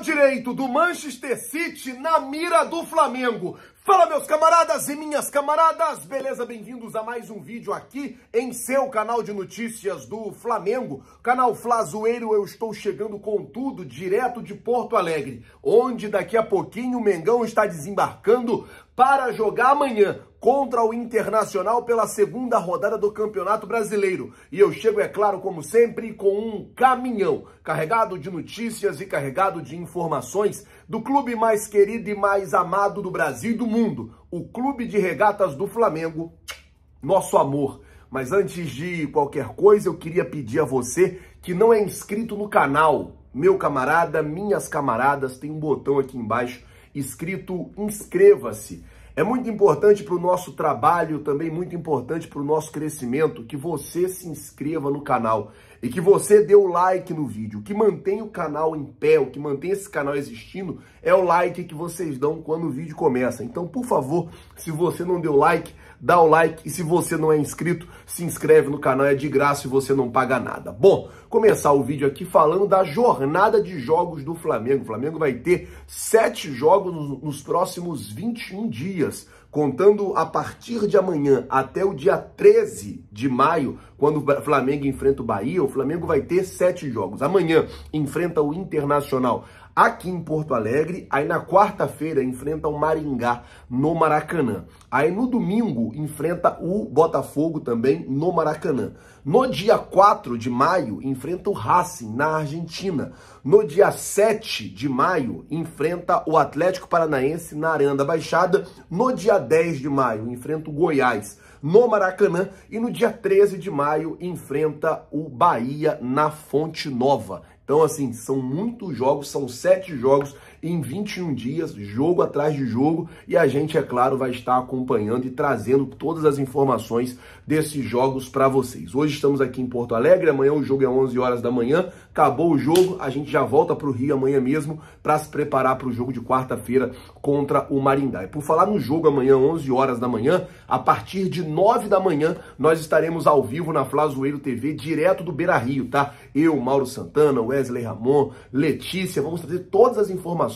direito do Manchester City na mira do Flamengo. Fala meus camaradas e minhas camaradas, beleza? Bem-vindos a mais um vídeo aqui em seu canal de notícias do Flamengo, canal Flazoeiro. Eu estou chegando com tudo direto de Porto Alegre, onde daqui a pouquinho o Mengão está desembarcando para jogar amanhã contra o Internacional pela segunda rodada do Campeonato Brasileiro. E eu chego, é claro, como sempre, com um caminhão carregado de notícias e carregado de informações do clube mais querido e mais amado do Brasil e do mundo, o Clube de Regatas do Flamengo, nosso amor. Mas antes de qualquer coisa, eu queria pedir a você que não é inscrito no canal, meu camarada, minhas camaradas, tem um botão aqui embaixo escrito inscreva-se. É muito importante para o nosso trabalho, também muito importante para o nosso crescimento, que você se inscreva no canal e que você dê o like no vídeo. O que mantém o canal em pé, o que mantém esse canal existindo é o like que vocês dão quando o vídeo começa. Então, por favor, se você não deu like, dá o like e se você não é inscrito, se inscreve no canal, é de graça e você não paga nada. Bom, começar o vídeo aqui falando da jornada de jogos do Flamengo. O Flamengo vai ter sete jogos nos próximos 21 dias contando a partir de amanhã até o dia 13 de maio, quando o Flamengo enfrenta o Bahia, Flamengo vai ter sete jogos. Amanhã enfrenta o Internacional aqui em Porto Alegre, aí na quarta-feira enfrenta o Maringá no Maracanã. Aí no domingo enfrenta o Botafogo também no Maracanã. No dia 4 de maio enfrenta o Racing na Argentina. No dia 7 de maio enfrenta o Atlético Paranaense na Arena da Baixada. No dia 10 de maio enfrenta o Goiás no Maracanã e no dia 13 de maio enfrenta o Bahia na Fonte Nova. Então, assim, são muitos jogos, são sete jogos em 21 dias, jogo atrás de jogo, e a gente, é claro, vai estar acompanhando e trazendo todas as informações desses jogos para vocês. Hoje estamos aqui em Porto Alegre, amanhã o jogo é 11 horas da manhã, acabou o jogo, a gente já volta para o Rio amanhã mesmo para se preparar para o jogo de quarta-feira contra o Maringá. E por falar no jogo amanhã, 11 horas da manhã, a partir de 9 da manhã, nós estaremos ao vivo na Flazoeiro TV, direto do Beira Rio, tá? Eu, Mauro Santana, Wesley Ramon, Letícia, vamos trazer todas as informações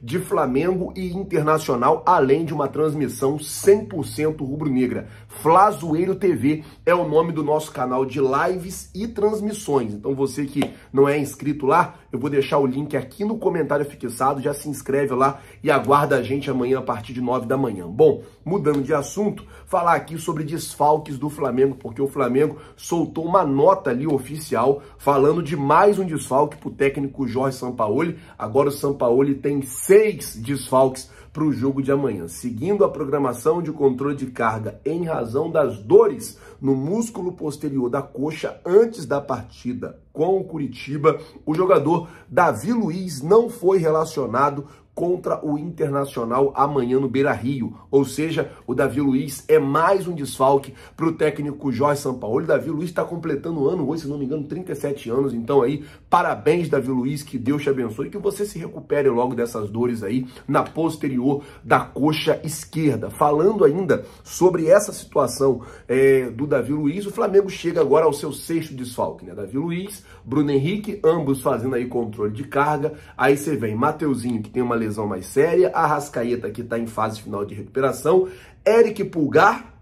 de Flamengo e Internacional, além de uma transmissão 100% rubro-negra. Flazoeiro TV é o nome do nosso canal de lives e transmissões. Então você que não é inscrito lá, eu vou deixar o link aqui no comentário fixado, já se inscreve lá e aguarda a gente amanhã a partir de 9 da manhã. Bom, mudando de assunto, falar aqui sobre desfalques do Flamengo, porque o Flamengo soltou uma nota ali oficial falando de mais um desfalque para o técnico Jorge Sampaoli. Agora o Sampaoli tem seis desfalques para o jogo de amanhã, seguindo a programação de controle de carga em razão das dores no músculo posterior da coxa antes da partida com o Curitiba. O jogador Davi Luiz não foi relacionado contra o Internacional amanhã no Beira Rio. Ou seja, o Davi Luiz é mais um desfalque para o técnico Jorge Sampaoli. O Davi Luiz está completando o ano hoje, se não me engano, 37 anos. Então aí, parabéns, Davi Luiz, que Deus te abençoe e que você se recupere logo dessas dores aí na posterior da coxa esquerda. Falando ainda sobre essa situação é, do Davi Luiz, o Flamengo chega agora ao seu sexto desfalque, né? Davi Luiz, Bruno Henrique, ambos fazendo aí controle de carga. Aí você vem Mateuzinho, que tem uma lesão mais séria. a Rascaeta, que está em fase final de recuperação. Eric Pulgar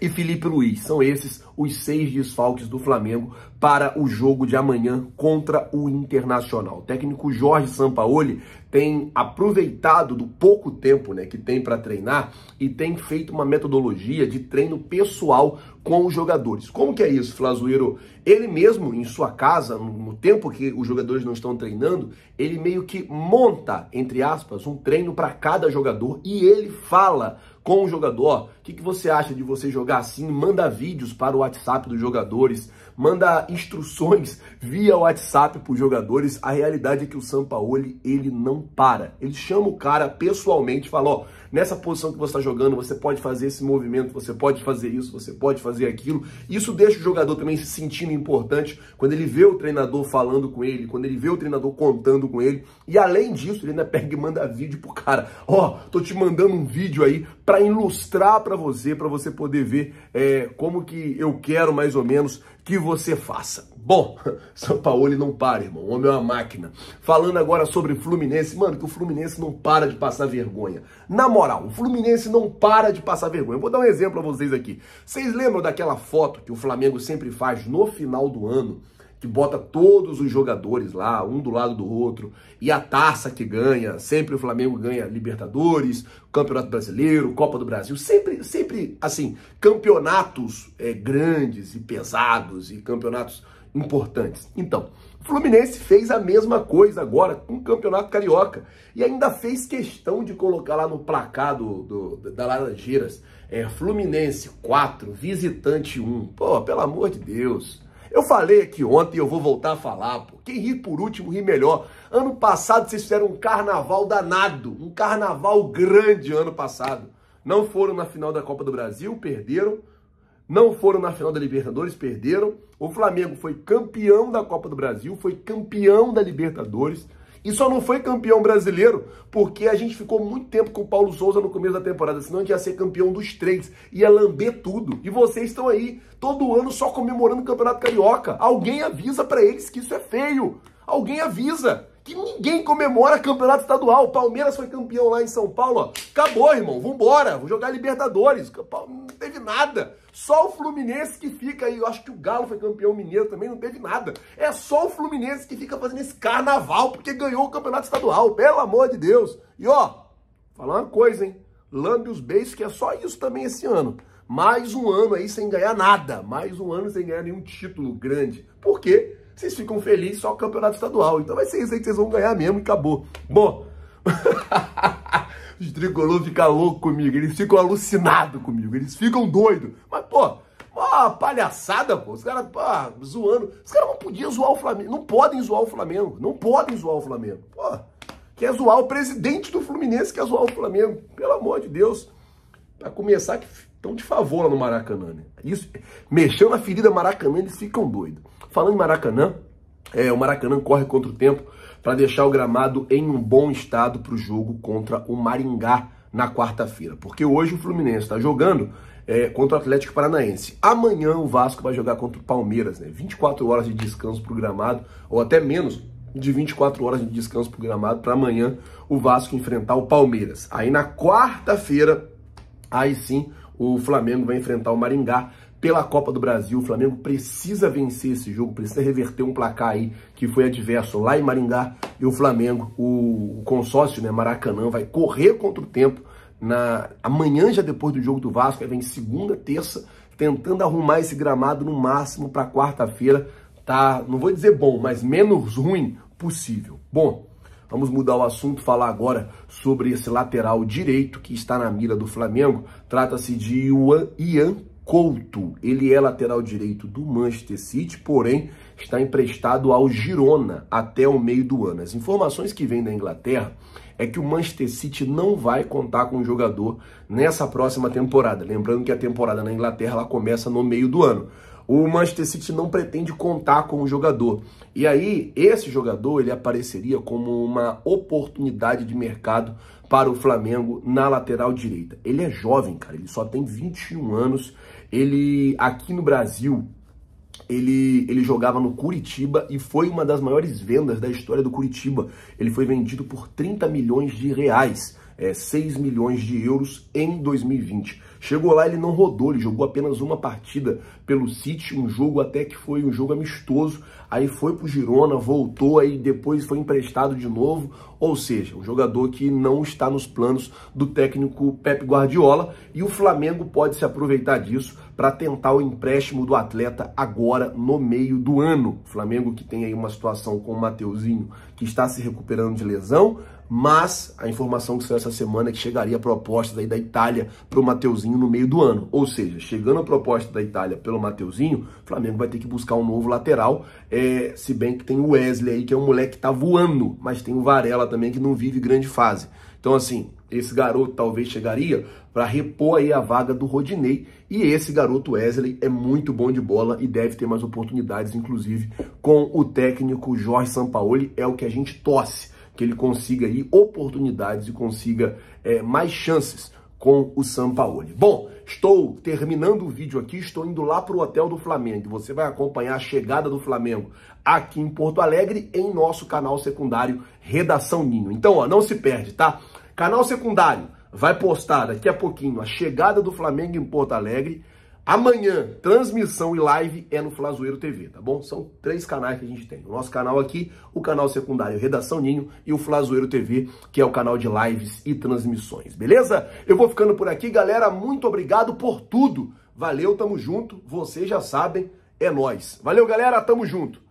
e Felipe Luiz. São esses os seis desfalques do Flamengo para o jogo de amanhã contra o Internacional. O técnico Jorge Sampaoli tem aproveitado do pouco tempo né, que tem para treinar e tem feito uma metodologia de treino pessoal com os jogadores. Como que é isso, Flazueiro? Ele mesmo, em sua casa, no tempo que os jogadores não estão treinando, ele meio que monta, entre aspas, um treino para cada jogador e ele fala com o jogador, o que, que você acha de você jogar assim? Manda vídeos para o WhatsApp dos jogadores manda instruções via WhatsApp para os jogadores. A realidade é que o Sampaoli, ele não para. Ele chama o cara pessoalmente, fala, ó, nessa posição que você está jogando, você pode fazer esse movimento, você pode fazer isso, você pode fazer aquilo. Isso deixa o jogador também se sentindo importante quando ele vê o treinador falando com ele, quando ele vê o treinador contando com ele. E além disso, ele ainda pega e manda vídeo pro cara. Ó, oh, tô te mandando um vídeo aí para ilustrar para você, para você poder ver é, como que eu quero mais ou menos que você você faça. Bom, São Paulo não para, irmão. O homem é uma máquina. Falando agora sobre Fluminense, mano, que o Fluminense não para de passar vergonha. Na moral, o Fluminense não para de passar vergonha. vou dar um exemplo a vocês aqui. Vocês lembram daquela foto que o Flamengo sempre faz no final do ano? que bota todos os jogadores lá, um do lado do outro, e a taça que ganha, sempre o Flamengo ganha Libertadores, Campeonato Brasileiro, Copa do Brasil, sempre, sempre assim, campeonatos é, grandes e pesados e campeonatos importantes. Então, o Fluminense fez a mesma coisa agora com o Campeonato Carioca e ainda fez questão de colocar lá no placar do, do da Laranjeiras, é, Fluminense 4, visitante 1. Pô, pelo amor de Deus. Eu falei aqui ontem e eu vou voltar a falar, pô. Quem ri por último ri melhor. Ano passado vocês fizeram um carnaval danado, um carnaval grande ano passado. Não foram na final da Copa do Brasil, perderam. Não foram na final da Libertadores, perderam. O Flamengo foi campeão da Copa do Brasil, foi campeão da Libertadores. E só não foi campeão brasileiro porque a gente ficou muito tempo com o Paulo Souza no começo da temporada, senão a gente ia ser campeão dos três, ia lamber tudo. E vocês estão aí todo ano só comemorando o Campeonato Carioca. Alguém avisa para eles que isso é feio. Alguém avisa que ninguém comemora campeonato estadual. Palmeiras foi campeão lá em São Paulo, Acabou, irmão. Vambora. Vou jogar Libertadores. Não teve nada. Só o Fluminense que fica aí, eu acho que o Galo foi campeão mineiro também, não teve nada. É só o Fluminense que fica fazendo esse carnaval porque ganhou o campeonato estadual, pelo amor de Deus. E ó, falar uma coisa, hein? Lambe os beijos, que é só isso também esse ano. Mais um ano aí sem ganhar nada, mais um ano sem ganhar nenhum título grande. Por quê? Vocês ficam felizes só o campeonato estadual. Então vai ser isso aí que vocês vão ganhar mesmo e acabou. Bom. Os tricolor ficam loucos comigo, eles ficam alucinados comigo, eles ficam doidos. Mas, pô, uma palhaçada, pô. Os caras, pá, zoando. Os caras não podiam zoar o Flamengo. Não podem zoar o Flamengo. Não podem zoar o Flamengo. Pô, quer zoar o presidente do Fluminense, quer zoar o Flamengo. Pelo amor de Deus. Pra começar, que estão de favor lá no Maracanã, né? Isso, mexendo na ferida Maracanã, eles ficam doidos. Falando em Maracanã, é, o Maracanã corre contra o tempo para deixar o gramado em um bom estado para o jogo contra o Maringá na quarta-feira. Porque hoje o Fluminense está jogando é, contra o Atlético Paranaense. Amanhã o Vasco vai jogar contra o Palmeiras, né? 24 horas de descanso para o gramado, ou até menos de 24 horas de descanso para o gramado, para amanhã o Vasco enfrentar o Palmeiras. Aí na quarta-feira, aí sim o Flamengo vai enfrentar o Maringá pela Copa do Brasil. O Flamengo precisa vencer esse jogo, precisa reverter um placar aí que foi adverso lá em Maringá. E o Flamengo, o, o consórcio, né, Maracanã, vai correr contra o tempo. Na, amanhã, já depois do jogo do Vasco, aí vem segunda, terça, tentando arrumar esse gramado no máximo para quarta-feira. Tá, não vou dizer bom, mas menos ruim possível. Bom, Vamos mudar o assunto, falar agora sobre esse lateral direito que está na mira do Flamengo. Trata-se de Ian Couto, ele é lateral direito do Manchester City, porém está emprestado ao Girona até o meio do ano. As informações que vêm da Inglaterra é que o Manchester City não vai contar com o jogador nessa próxima temporada. Lembrando que a temporada na Inglaterra ela começa no meio do ano o Manchester City não pretende contar com o jogador. E aí, esse jogador ele apareceria como uma oportunidade de mercado para o Flamengo na lateral direita. Ele é jovem, cara, ele só tem 21 anos. Ele aqui no Brasil, ele, ele jogava no Curitiba e foi uma das maiores vendas da história do Curitiba. Ele foi vendido por 30 milhões de reais é, 6 milhões de euros em 2020. Chegou lá, ele não rodou, ele jogou apenas uma partida pelo City, um jogo até que foi um jogo amistoso, aí foi pro Girona, voltou, aí depois foi emprestado de novo, ou seja, um jogador que não está nos planos do técnico Pep Guardiola, e o Flamengo pode se aproveitar disso para tentar o empréstimo do atleta agora no meio do ano. O Flamengo que tem aí uma situação com o Mateuzinho que está se recuperando de lesão, mas a informação que saiu essa semana é que chegaria propostas aí da Itália para o Mateuzinho no meio do ano. Ou seja, chegando a proposta da Itália pelo Mateuzinho, o Flamengo vai ter que buscar um novo lateral, é, se bem que tem o Wesley aí, que é um moleque que está voando, mas tem o Varela também que não vive grande fase. Então, assim, esse garoto talvez chegaria para repor aí a vaga do Rodinei. E esse garoto Wesley é muito bom de bola e deve ter mais oportunidades, inclusive com o técnico Jorge Sampaoli. É o que a gente torce, que ele consiga aí oportunidades e consiga é, mais chances com o Sampaoli. Bom, estou terminando o vídeo aqui, estou indo lá para o hotel do Flamengo. Você vai acompanhar a chegada do Flamengo aqui em Porto Alegre em nosso canal secundário Redação Ninho. Então, ó, não se perde, tá? Canal secundário vai postar daqui a pouquinho a chegada do Flamengo em Porto Alegre Amanhã, transmissão e live é no Flazoeiro TV, tá bom? São três canais que a gente tem. O nosso canal aqui, o canal secundário Redação Ninho e o Flazoeiro TV, que é o canal de lives e transmissões, beleza? Eu vou ficando por aqui, galera. Muito obrigado por tudo. Valeu, tamo junto. Vocês já sabem, é nós. Valeu, galera. Tamo junto.